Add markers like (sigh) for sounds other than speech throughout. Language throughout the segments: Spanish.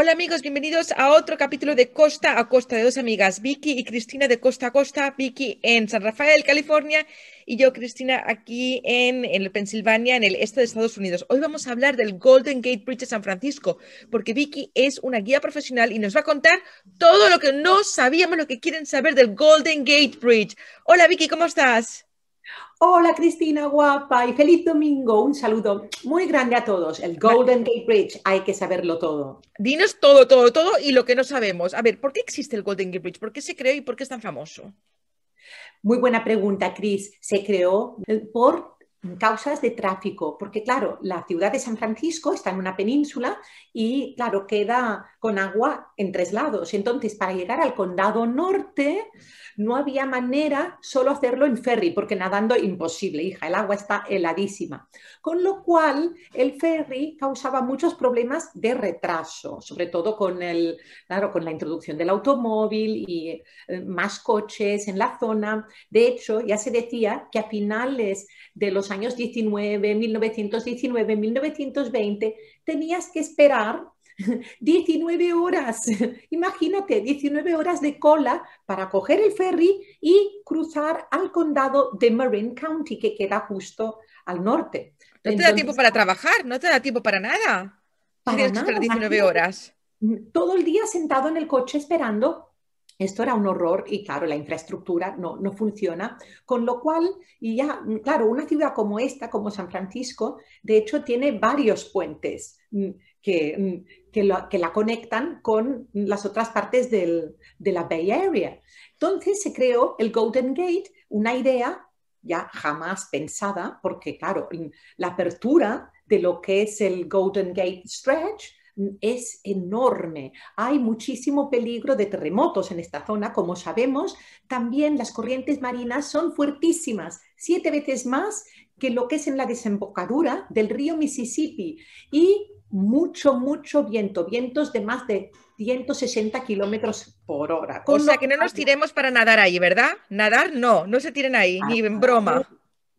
Hola amigos, bienvenidos a otro capítulo de Costa a Costa de dos amigas, Vicky y Cristina de Costa a Costa, Vicky en San Rafael, California, y yo, Cristina, aquí en, en Pensilvania, en el este de Estados Unidos. Hoy vamos a hablar del Golden Gate Bridge de San Francisco, porque Vicky es una guía profesional y nos va a contar todo lo que no sabíamos, lo que quieren saber del Golden Gate Bridge. Hola Vicky, ¿cómo estás? Hola Cristina, guapa y feliz domingo. Un saludo muy grande a todos. El Golden Gate Bridge, hay que saberlo todo. Dinos todo, todo, todo y lo que no sabemos. A ver, ¿por qué existe el Golden Gate Bridge? ¿Por qué se creó y por qué es tan famoso? Muy buena pregunta, Cris. Se creó eh, por causas de tráfico, porque claro, la ciudad de San Francisco está en una península y claro, queda con agua en tres lados. Entonces, para llegar al condado norte no había manera solo hacerlo en ferry, porque nadando imposible, hija, el agua está heladísima. Con lo cual, el ferry causaba muchos problemas de retraso, sobre todo con, el, claro, con la introducción del automóvil y eh, más coches en la zona. De hecho, ya se decía que a finales de los años 19, 1919, 1920, tenías que esperar 19 (laughs) horas, (laughs) imagínate, 19 horas de cola para coger el ferry y cruzar al condado de Marin County, que queda justo al norte. No te da tiempo para trabajar, no te da tiempo para nada. Para nada, 19 horas. Todo el día sentado en el coche esperando esto era un horror y claro, la infraestructura no, funciona, con lo cual, y ya, claro, una ciudad como esta, como San Francisco, de hecho tiene varios puentes mm, mm, que, la conectan con las otras partes de la Bay Area. Entonces se creó el Golden Gate, una idea ya jamás pensada, porque claro, la apertura de lo que es el Golden Gate Stretch es enorme. Hay muchísimo peligro de terremotos en esta zona, como sabemos. También las corrientes marinas son fuertísimas, siete veces más que lo que es en la desembocadura del río Mississippi. Y mucho, mucho viento, vientos de más de 160 kilómetros por hora. o sea, que no nos tiremos para nadar ahí, ¿verdad? Nadar no, no se tiren ahí, ni en broma.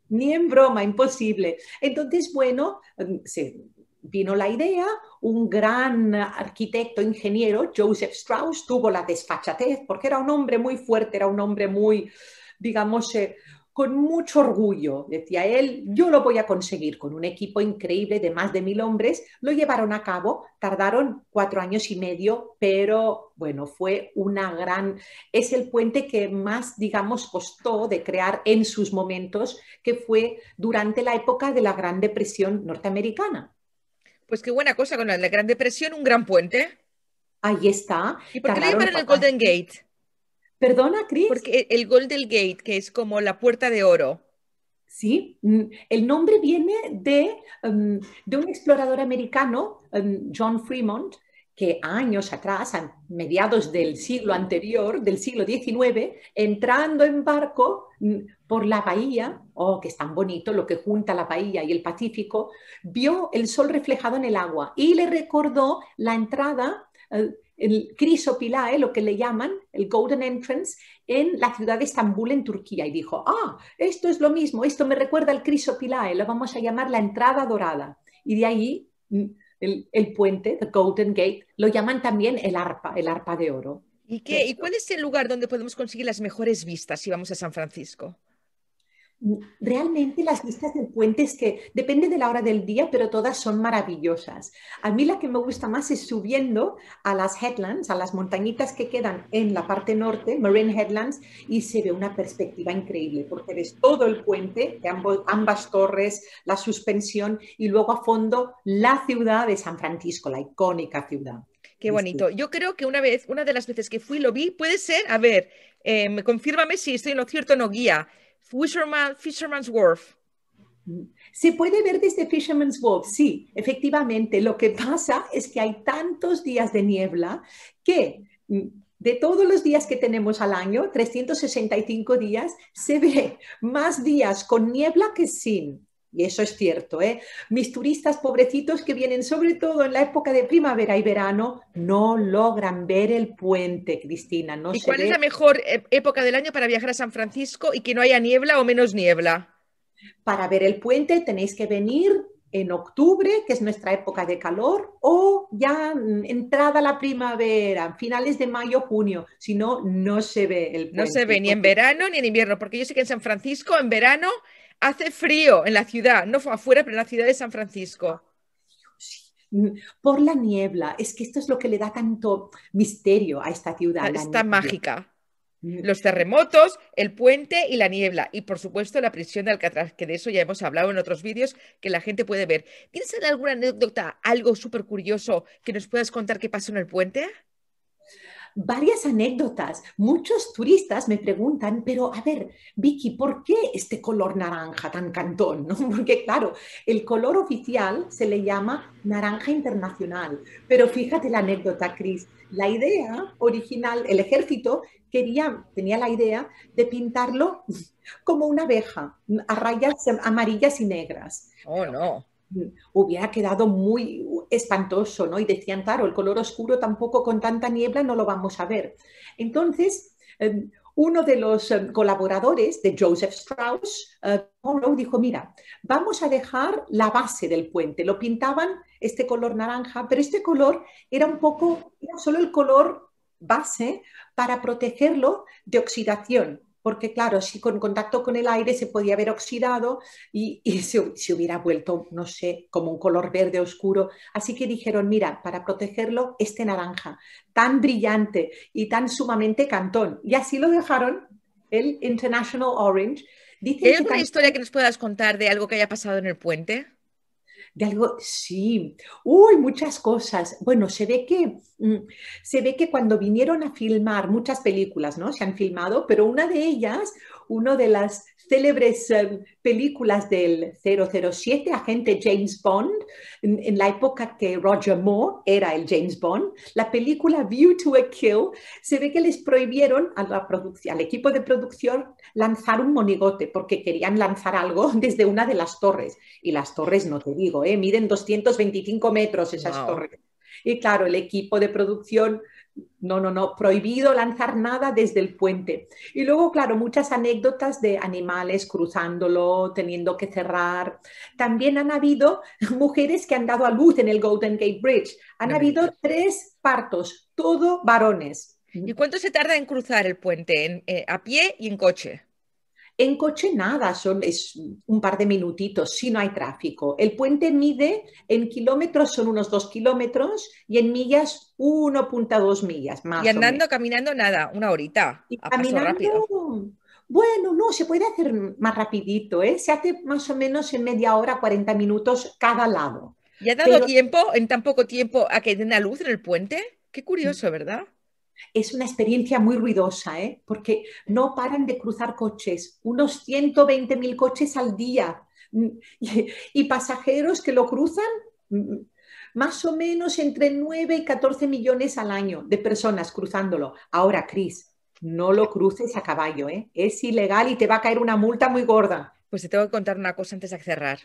Ni en broma, imposible. Entonces, bueno, mm, se, vino la idea, un gran arquitecto, ingeniero, Joseph Strauss, tuvo la desfachatez, porque era un hombre muy fuerte, era un hombre muy, digamos, eh, con mucho orgullo, decía él, yo lo voy a conseguir con un equipo increíble de más de mil hombres, lo llevaron a cabo, tardaron cuatro años y medio, pero bueno, fue una gran, es el puente que más, digamos, costó de crear en sus momentos, que fue durante la época de la Gran Depresión norteamericana. Pues qué buena cosa con la, Gran Depresión, un gran puente. Ahí está. ¿Y por qué le el Golden Gate? Perdona, Cris. Porque el Golden Gate, que es como la puerta de oro. Sí, mm, el nombre viene de, mm, de un explorador americano, mm, John Fremont, que años atrás, a mediados del siglo anterior, del siglo XIX, entrando en barco mm, por la bahía, oh, que es tan bonito lo que junta la bahía y el Pacífico, vio el sol reflejado en el agua y le recordó la entrada, eh, el crisopilae, lo que le llaman el Golden Entrance, en la ciudad de Estambul, en Turquía, y dijo, ah, esto es lo mismo, esto me recuerda al crisopilae, lo vamos a llamar la entrada dorada. Y de ahí mm, el, puente, the Golden Gate, lo llaman también el arpa, el arpa de oro. ¿Y, qué, ¿Y cuál es el lugar donde podemos conseguir las mejores vistas si vamos a San Francisco? Realmente las vistas del puente es que depende de la hora del día, pero todas son maravillosas. A mí la que me gusta más es subiendo a las headlands, a las montañitas que quedan en la parte norte, Marine Headlands, y se ve una perspectiva increíble, porque ves todo el puente, ambas torres, la suspensión y luego a fondo la ciudad de San Francisco, la icónica ciudad. Qué bonito. Yo creo que una vez, una de las veces que fui lo vi, puede ser, a ver, eh, confírmame si estoy en lo cierto o no, guía. Fisherman's Wharf. Se puede ver desde Fisherman's Wharf, sí, efectivamente. Lo que pasa es que hay tantos días de niebla que mm, de todos los días que tenemos al año, 365 días, se ve más días con niebla que sin. Y eso es cierto, ¿eh? Mis turistas pobrecitos que vienen sobre todo en la época de primavera y verano no logran ver el puente, Cristina. No ¿Y cuál es la mejor eh, época del año para viajar a San Francisco y que no haya niebla o menos niebla? Para ver el puente tenéis que venir en octubre, que es nuestra época de calor, o ya mm, entrada la primavera, finales de mayo, junio. Si no, no se ve el puente. No se ve ni en verano ni en invierno, porque yo sé que en San Francisco en verano Hace frío en la ciudad, no afuera, pero en la ciudad de San Francisco. Por la niebla, es que esto es lo que le da tanto misterio a esta ciudad. Ah, está mágica. Mm. Los terremotos, el puente y la niebla. Y por supuesto la prisión de Alcatraz, que de eso ya hemos hablado en otros vídeos que la gente puede ver. ¿Tienes alguna anécdota, algo súper curioso que nos puedas contar qué pasó en el puente? varias anécdotas. Muchos turistas me preguntan, pero a ver, Vicky, ¿por qué este color naranja tan cantón? (laughs) Porque claro, el color oficial se le llama naranja internacional. Pero fíjate la anécdota, Cris. La idea original, el ejército quería, tenía la idea de pintarlo (laughs) como una abeja, a rayas amarillas y negras. Oh, no. Mm, hubiera quedado muy, espantoso, ¿no? Y decían, claro, el color oscuro tampoco con tanta niebla no lo vamos a ver. Entonces, em, uno de los em, colaboradores de Joseph Strauss, eh, dijo, mira, vamos a dejar la base del puente. Lo pintaban este color naranja, pero este color era un poco, era solo el color base para protegerlo de oxidación porque claro, si con contacto con el aire se podía haber oxidado y, se, hubiera vuelto, no sé, como un color verde oscuro. Así que dijeron, mira, para protegerlo, este naranja, tan brillante y tan sumamente cantón. Y así lo dejaron, el International Orange. ¿Hay alguna historia que nos puedas contar de algo que haya pasado en el puente? de algo, sí, uy, muchas cosas. Bueno, se ve que mm, se ve que cuando vinieron a filmar muchas películas, ¿no? Se han filmado, pero una de ellas, uno de las célebres eh, películas del 007, agente James Bond, en, la época que Roger Moore era el James Bond, la película View to a Kill, se ve que les prohibieron a la al equipo de producción lanzar un monigote porque querían lanzar algo (laughs) desde una de las torres. Y las torres, no te digo, ¿eh? miden 225 metros esas torres. Y claro, el equipo de producción no, no, no, prohibido lanzar nada desde el puente. Y luego, claro, muchas anécdotas de animales cruzándolo, teniendo que cerrar. También han habido (laughs) mujeres que han dado a luz en el Golden Gate Bridge. Han habido tres partos, todo varones. ¿Y cuánto se tarda en cruzar el puente? Eh, ¿A pie y en coche? En coche nada, son es un par de minutitos si no hay tráfico. El puente mide en kilómetros, son unos dos kilómetros y en millas 1.2 millas más. Y andando, caminando nada, una horita. Y caminando, Bueno, no, se puede hacer más rapidito, ¿eh? se hace más o menos en media hora, 40 minutos cada lado. ¿Y ha dado tiempo en tan poco tiempo a que den la luz en el puente? Qué curioso, ¿verdad? es una experiencia muy ruidosa, ¿eh? porque no paran de cruzar coches, unos 120.000 coches al día mm, (laughs) y, pasajeros que lo cruzan mm, mm, más o menos entre 9 y 14 millones al año de personas cruzándolo. Ahora, Cris, no lo cruces a caballo, ¿eh? es ilegal y te va a caer una multa muy gorda. Pues te tengo que contar una cosa antes de cerrar,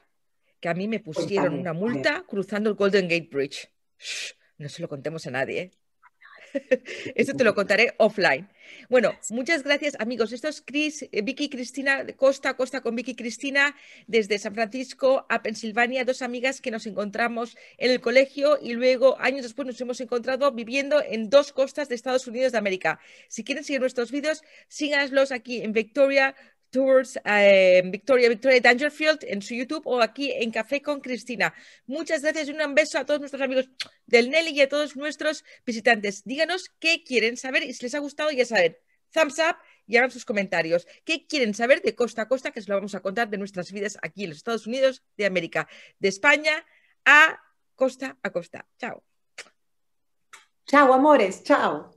que a mí me pusieron una multa cruzando el Golden Gate Bridge. no se lo contemos a nadie. ¿eh? (laughs) Eso te lo contaré offline. Bueno, muchas gracias, amigos. Esto es Chris, eh, Vicky Cristina, Costa Costa con Vicky Cristina, desde San Francisco a Pensilvania, dos amigas que nos encontramos en el colegio y luego años después nos hemos encontrado viviendo en dos costas de Estados Unidos de América. Si quieren seguir nuestros vídeos, síganlos aquí en Victoria Tours eh, Victoria, Victoria Dangerfield en su YouTube o aquí en Café con Cristina. Muchas gracias y un beso a todos nuestros amigos del Nelly y a todos nuestros visitantes. Díganos qué quieren saber y si les ha gustado, ya saben, thumbs up y hagan sus comentarios. ¿Qué quieren saber de costa a costa? Que se lo vamos a contar de nuestras vidas aquí en los Estados Unidos de América, de España a costa a costa. Chao. Chao, amores. Chao.